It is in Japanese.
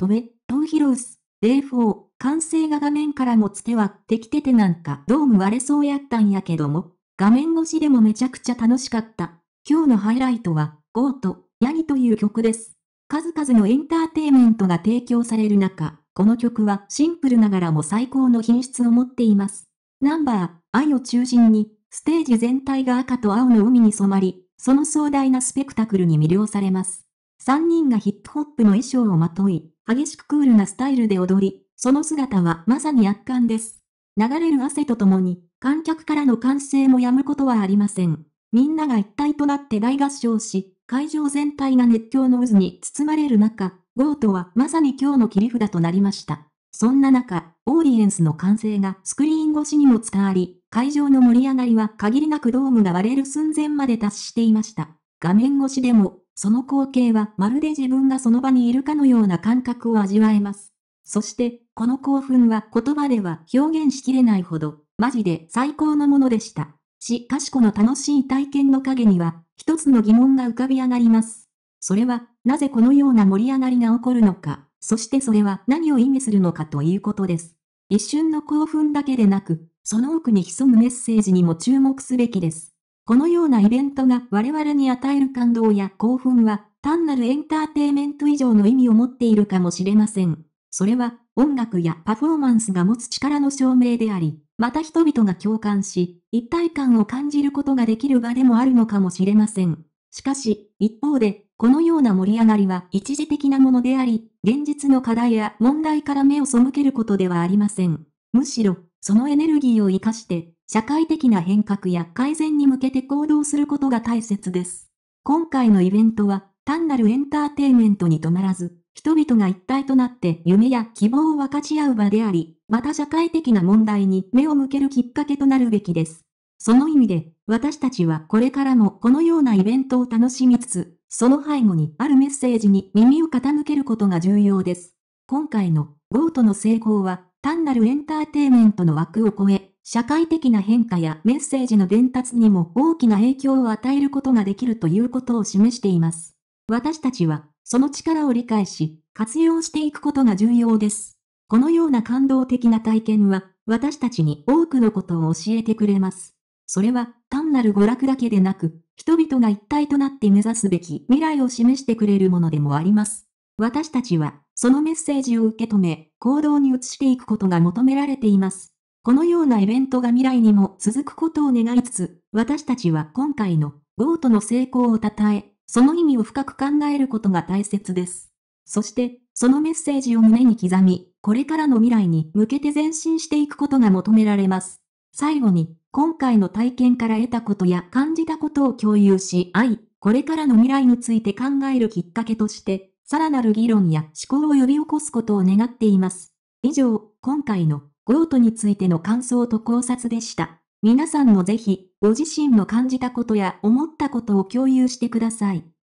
止め、トンヒロウス、デイフォー、完成が画面からもつてはでてきててなんかドーム割れそうやったんやけども、画面越しでもめちゃくちゃ楽しかった。今日のハイライトは、ゴート、ヤギという曲です。数々のエンターテイメントが提供される中、この曲はシンプルながらも最高の品質を持っています。ナンバー、愛を中心に、ステージ全体が赤と青の海に染まり、その壮大なスペクタクルに魅了されます。3人がヒップホップの衣装をまとい、激しくクールなスタイルで踊り、その姿はまさに圧巻です。流れる汗とともに、観客からの歓声もやむことはありません。みんなが一体となって大合唱し、会場全体が熱狂の渦に包まれる中、ゴートはまさに今日の切り札となりました。そんな中、オーディエンスの歓声がスクリーン越しにも伝わり、会場の盛り上がりは限りなくドームが割れる寸前まで達していました。画面越しでもその光景はまるで自分がその場にいるかのような感覚を味わえます。そして、この興奮は言葉では表現しきれないほど、マジで最高のものでした。しかしこの楽しい体験の陰には、一つの疑問が浮かび上がります。それは、なぜこのような盛り上がりが起こるのか、そしてそれは何を意味するのかということです。一瞬の興奮だけでなく、その奥に潜むメッセージにも注目すべきです。このようなイベントが我々に与える感動や興奮は、単なるエンターテイメント以上の意味を持っているかもしれません。それは、音楽やパフォーマンスが持つ力の証明であり、また人々が共感し、一体感を感じることができる場でもあるのかもしれません。しかし、一方で、このような盛り上がりは一時的なものであり、現実の課題や問題から目を背けることではありません。むしろ、そのエネルギーを活かして、社会的な変革や改善に向けて行動することが大切です。今回のイベントは、単なるエンターテイメントに止まらず、人々が一体となって夢や希望を分かち合う場であり、また社会的な問題に目を向けるきっかけとなるべきです。その意味で、私たちはこれからもこのようなイベントを楽しみつつ、その背後にあるメッセージに耳を傾けることが重要です。今回のゴートの成功は、単なるエンターテイメントの枠を超え、社会的な変化やメッセージの伝達にも大きな影響を与えることができるということを示しています。私たちは、その力を理解し、活用していくことが重要です。このような感動的な体験は、私たちに多くのことを教えてくれます。それは、単なる娯楽だけでなく、人々が一体となって目指すべき未来を示してくれるものでもあります。私たちは、そのメッセージを受け止め、行動に移していくことが求められています。このようなイベントが未来にも続くことを願いつつ、私たちは今回のボートの成功を称え、その意味を深く考えることが大切です。そして、そのメッセージを胸に刻み、これからの未来に向けて前進していくことが求められます。最後に、今回の体験から得たことや感じたことを共有し、愛、これからの未来について考えるきっかけとして、さらなる議論や思考を呼び起こすことを願っています。以上、今回のゴートについての感想と考察でした。皆さんもぜひ、ご自身の感じたことや思ったことを共有してください。